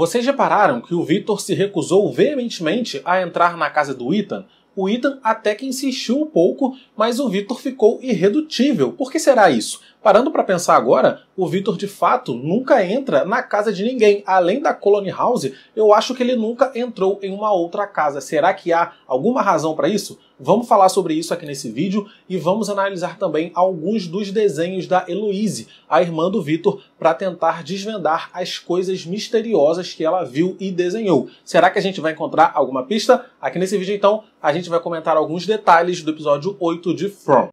Vocês repararam que o Victor se recusou veementemente a entrar na casa do Ethan? O Ethan até que insistiu um pouco, mas o Victor ficou irredutível. Por que será isso? Parando para pensar agora, o Victor de fato nunca entra na casa de ninguém. Além da Colony House, eu acho que ele nunca entrou em uma outra casa. Será que há alguma razão para isso? Vamos falar sobre isso aqui nesse vídeo e vamos analisar também alguns dos desenhos da Heloise, a irmã do Victor, para tentar desvendar as coisas misteriosas que ela viu e desenhou. Será que a gente vai encontrar alguma pista? Aqui nesse vídeo, então, a gente vai comentar alguns detalhes do episódio 8 de From.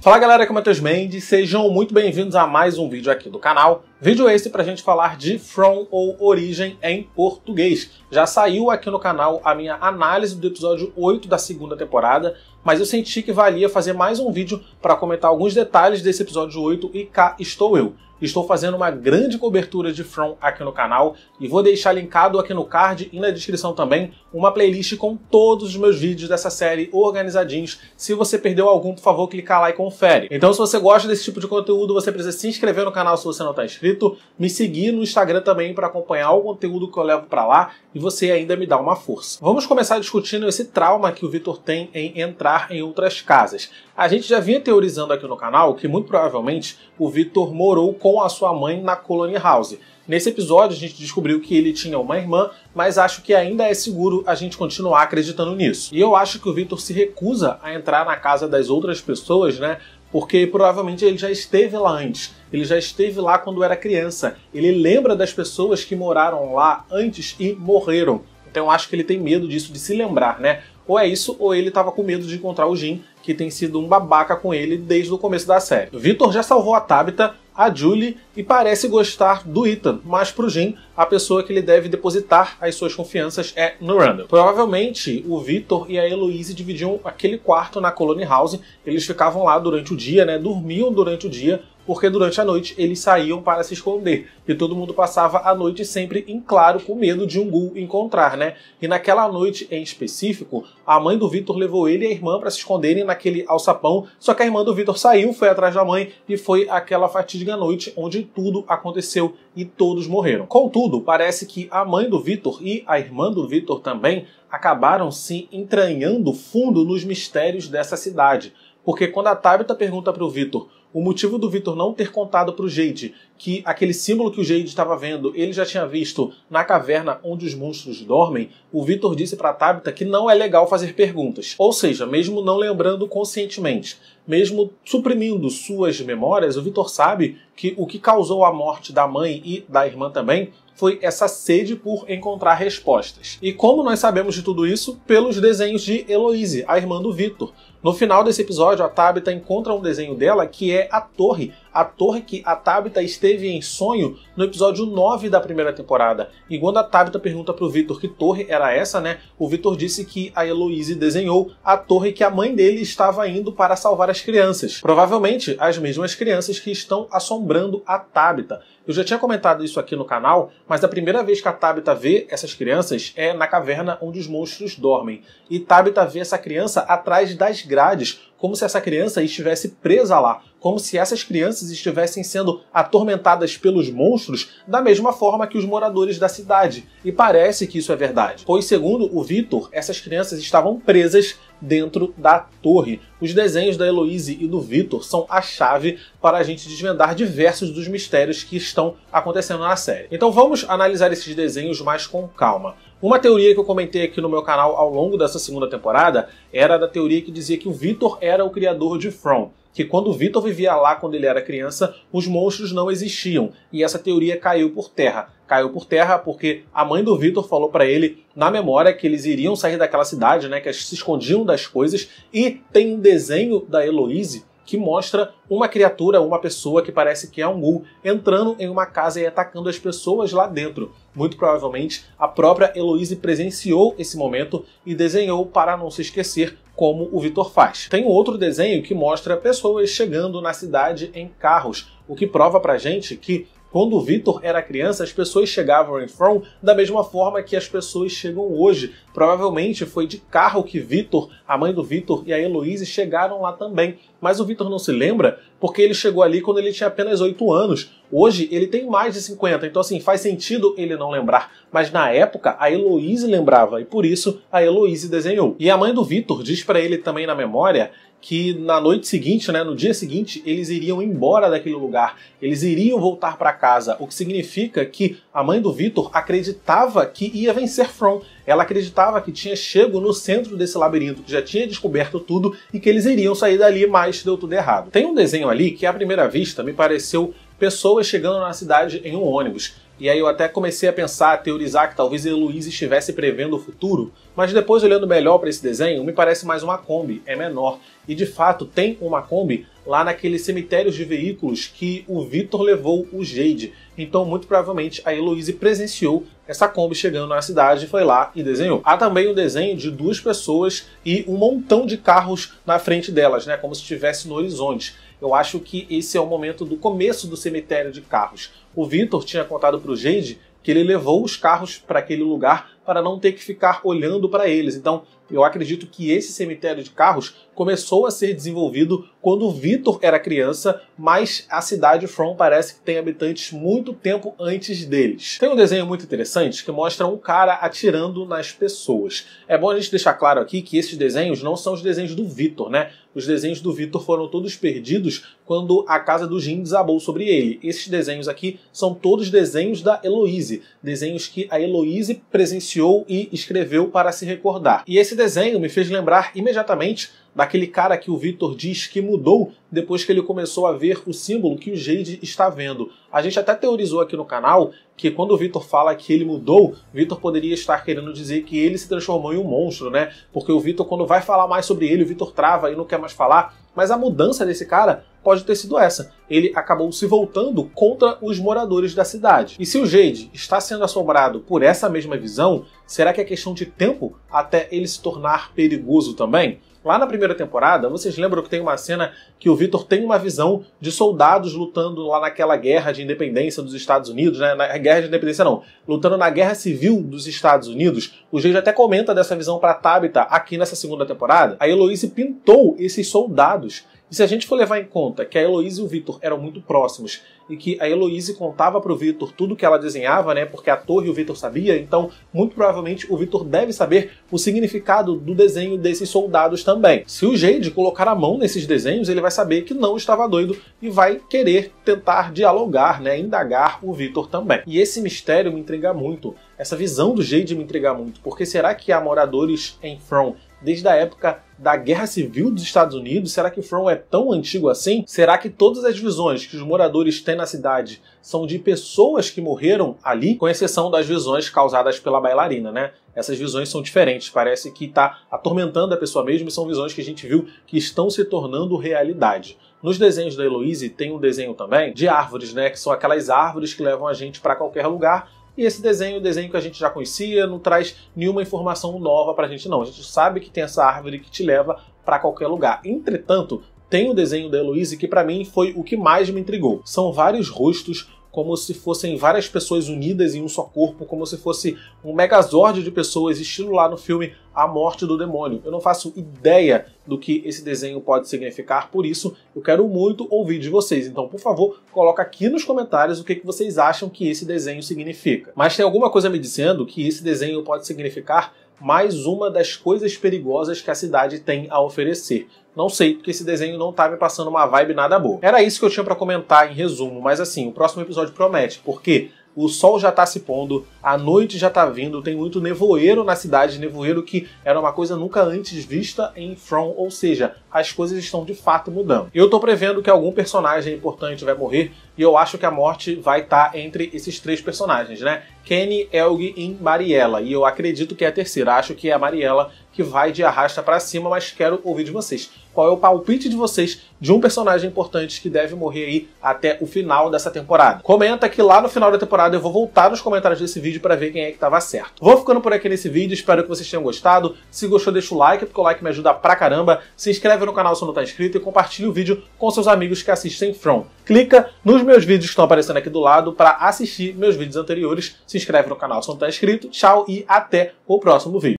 Fala galera, aqui é o Matheus Mendes, sejam muito bem-vindos a mais um vídeo aqui do canal. Vídeo esse pra gente falar de From ou Origem em português. Já saiu aqui no canal a minha análise do episódio 8 da segunda temporada, mas eu senti que valia fazer mais um vídeo para comentar alguns detalhes desse episódio 8 e cá estou eu. Estou fazendo uma grande cobertura de From aqui no canal e vou deixar linkado aqui no card e na descrição também uma playlist com todos os meus vídeos dessa série organizadinhos. Se você perdeu algum, por favor, clica lá e confere. Então, se você gosta desse tipo de conteúdo, você precisa se inscrever no canal se você não está inscrito, me seguir no Instagram também para acompanhar o conteúdo que eu levo para lá e você ainda me dá uma força. Vamos começar discutindo esse trauma que o Vitor tem em entrar em outras casas. A gente já vinha teorizando aqui no canal que muito provavelmente o Victor morou com a sua mãe na Colony House. Nesse episódio a gente descobriu que ele tinha uma irmã, mas acho que ainda é seguro a gente continuar acreditando nisso. E eu acho que o Victor se recusa a entrar na casa das outras pessoas, né? porque provavelmente ele já esteve lá antes. Ele já esteve lá quando era criança. Ele lembra das pessoas que moraram lá antes e morreram. Então acho que ele tem medo disso, de se lembrar, né? Ou é isso, ou ele estava com medo de encontrar o Jin que tem sido um babaca com ele desde o começo da série. Victor já salvou a Tabitha, a Julie e parece gostar do Ethan, mas pro Jim, a pessoa que ele deve depositar as suas confianças é no Randall. Provavelmente o Victor e a Heloise dividiam aquele quarto na Colony House, eles ficavam lá durante o dia, né? Dormiam durante o dia, porque durante a noite eles saíam para se esconder e todo mundo passava a noite sempre em claro com medo de um ghoul encontrar, né? E naquela noite em específico, a mãe do Victor levou ele e a irmã para se esconderem naquele alçapão, só que a irmã do Vitor saiu, foi atrás da mãe e foi aquela fatídica noite onde tudo aconteceu e todos morreram. Contudo, parece que a mãe do Vitor e a irmã do Vitor também acabaram se entranhando fundo nos mistérios dessa cidade. Porque quando a Tabitha pergunta para o Vitor o motivo do Vitor não ter contado para o Jade que aquele símbolo que o Jade estava vendo ele já tinha visto na caverna onde os monstros dormem, o Vitor disse para Tabitha que não é legal fazer perguntas. Ou seja, mesmo não lembrando conscientemente, mesmo suprimindo suas memórias, o Vitor sabe que o que causou a morte da mãe e da irmã também foi essa sede por encontrar respostas. E como nós sabemos de tudo isso? Pelos desenhos de Heloise, a irmã do Victor. No final desse episódio, a Tabitha encontra um desenho dela que é a torre a torre que a Tabitha esteve em sonho no episódio 9 da primeira temporada. E quando a Tabitha pergunta pro Victor que torre era essa, né? O Victor disse que a Heloise desenhou a torre que a mãe dele estava indo para salvar as crianças. Provavelmente as mesmas crianças que estão assombrando a Tabitha. Eu já tinha comentado isso aqui no canal, mas a primeira vez que a Tabitha vê essas crianças é na caverna onde os monstros dormem. E Tabitha vê essa criança atrás das grades, como se essa criança estivesse presa lá, como se essas crianças estivessem sendo atormentadas pelos monstros da mesma forma que os moradores da cidade. E parece que isso é verdade, pois segundo o Vitor, essas crianças estavam presas dentro da torre. Os desenhos da Heloise e do Victor são a chave para a gente desvendar diversos dos mistérios que estão acontecendo na série. Então vamos analisar esses desenhos mais com calma. Uma teoria que eu comentei aqui no meu canal ao longo dessa segunda temporada era da teoria que dizia que o Victor era o criador de From, que quando o Victor vivia lá quando ele era criança, os monstros não existiam, e essa teoria caiu por terra caiu por terra porque a mãe do Vitor falou para ele na memória que eles iriam sair daquela cidade, né, que se escondiam das coisas e tem um desenho da Heloise que mostra uma criatura, uma pessoa que parece que é um ghoul, entrando em uma casa e atacando as pessoas lá dentro. Muito provavelmente a própria Heloise presenciou esse momento e desenhou para não se esquecer como o Vitor faz. Tem um outro desenho que mostra pessoas chegando na cidade em carros, o que prova pra gente que quando o era criança, as pessoas chegavam em From da mesma forma que as pessoas chegam hoje. Provavelmente foi de carro que Victor, a mãe do Victor e a Heloise chegaram lá também. Mas o Vitor não se lembra porque ele chegou ali quando ele tinha apenas 8 anos. Hoje ele tem mais de 50, então assim, faz sentido ele não lembrar. Mas na época a Heloise lembrava e por isso a Heloise desenhou. E a mãe do Vitor diz para ele também na memória que na noite seguinte, né, no dia seguinte, eles iriam embora daquele lugar, eles iriam voltar para casa, o que significa que a mãe do Vitor acreditava que ia vencer From. Ela acreditava que tinha chego no centro desse labirinto, que já tinha descoberto tudo e que eles iriam sair dali mais mas deu tudo errado. Tem um desenho ali que, à primeira vista, me pareceu pessoas chegando na cidade em um ônibus. E aí eu até comecei a pensar, a teorizar que talvez Heloise estivesse prevendo o futuro, mas depois olhando melhor para esse desenho, me parece mais uma Kombi, é menor. E de fato tem uma Kombi lá naqueles cemitérios de veículos que o Victor levou o Jade. Então, muito provavelmente, a Heloise presenciou essa Kombi chegando na cidade, e foi lá e desenhou. Há também um desenho de duas pessoas e um montão de carros na frente delas, né? Como se estivesse no horizonte eu acho que esse é o momento do começo do cemitério de carros. O Vitor tinha contado para o Jade que ele levou os carros para aquele lugar para não ter que ficar olhando para eles. Então, eu acredito que esse cemitério de carros começou a ser desenvolvido quando Victor Vitor era criança, mas a cidade From parece que tem habitantes muito tempo antes deles. Tem um desenho muito interessante que mostra um cara atirando nas pessoas. É bom a gente deixar claro aqui que esses desenhos não são os desenhos do Vitor, né? Os desenhos do Vitor foram todos perdidos quando a casa do Jim desabou sobre ele. Esses desenhos aqui são todos desenhos da Heloise, desenhos que a Heloise presenciou e escreveu para se recordar. E esse desenho me fez lembrar imediatamente daquele cara que o Victor diz que mudou depois que ele começou a ver o símbolo que o Jade está vendo. A gente até teorizou aqui no canal que quando o Victor fala que ele mudou, Victor poderia estar querendo dizer que ele se transformou em um monstro, né? Porque o Victor, quando vai falar mais sobre ele, o Victor trava e não quer mais falar. Mas a mudança desse cara pode ter sido essa. Ele acabou se voltando contra os moradores da cidade. E se o Jade está sendo assombrado por essa mesma visão, será que é questão de tempo até ele se tornar perigoso também? Lá na primeira temporada, vocês lembram que tem uma cena que o Victor tem uma visão de soldados lutando lá naquela guerra de independência dos Estados Unidos, né? Na guerra de independência não, lutando na guerra civil dos Estados Unidos. O Jade até comenta dessa visão para Tabitha aqui nessa segunda temporada. A Eloise pintou esses soldados e se a gente for levar em conta que a Heloísa e o Vitor eram muito próximos e que a Heloísa contava para o Vitor tudo que ela desenhava, né? Porque a torre o Vitor sabia, então muito provavelmente o Vitor deve saber o significado do desenho desses soldados também. Se o Jade colocar a mão nesses desenhos, ele vai saber que não estava doido e vai querer tentar dialogar, né? Indagar o Vitor também. E esse mistério me intriga muito. Essa visão do Jade me intriga muito, porque será que há moradores em From desde a época da Guerra Civil dos Estados Unidos? Será que From é tão antigo assim? Será que todas as visões que os moradores têm na cidade são de pessoas que morreram ali, com exceção das visões causadas pela bailarina, né? Essas visões são diferentes, parece que está atormentando a pessoa mesmo e são visões que a gente viu que estão se tornando realidade. Nos desenhos da Heloise tem um desenho também de árvores, né? Que são aquelas árvores que levam a gente para qualquer lugar e esse desenho o desenho que a gente já conhecia, não traz nenhuma informação nova pra gente, não. A gente sabe que tem essa árvore que te leva para qualquer lugar. Entretanto, tem o desenho da Heloise que para mim foi o que mais me intrigou. São vários rostos como se fossem várias pessoas unidas em um só corpo, como se fosse um megazord de pessoas, estilo lá no filme A Morte do Demônio. Eu não faço ideia do que esse desenho pode significar, por isso eu quero muito ouvir de vocês. Então, por favor, coloca aqui nos comentários o que, que vocês acham que esse desenho significa. Mas tem alguma coisa me dizendo que esse desenho pode significar mais uma das coisas perigosas que a cidade tem a oferecer. Não sei, porque esse desenho não tá me passando uma vibe nada boa. Era isso que eu tinha para comentar em resumo, mas assim, o próximo episódio promete, porque o sol já tá se pondo, a noite já tá vindo, tem muito nevoeiro na cidade, nevoeiro que era uma coisa nunca antes vista em From, ou seja, as coisas estão de fato mudando. Eu tô prevendo que algum personagem importante vai morrer, e eu acho que a morte vai estar tá entre esses três personagens, né? Kenny, Elg e Mariela. E eu acredito que é a terceira. Acho que é a Mariela que vai de arrasta para cima, mas quero ouvir de vocês. Qual é o palpite de vocês de um personagem importante que deve morrer aí até o final dessa temporada? Comenta que lá no final da temporada eu vou voltar nos comentários desse vídeo para ver quem é que tava certo. Vou ficando por aqui nesse vídeo, espero que vocês tenham gostado. Se gostou, deixa o like, porque o like me ajuda pra caramba. Se inscreve no canal se não tá inscrito e compartilha o vídeo com seus amigos que assistem From. Clica nos meus vídeos que estão aparecendo aqui do lado para assistir meus vídeos anteriores. Se inscreve no canal se não está inscrito. Tchau e até o próximo vídeo.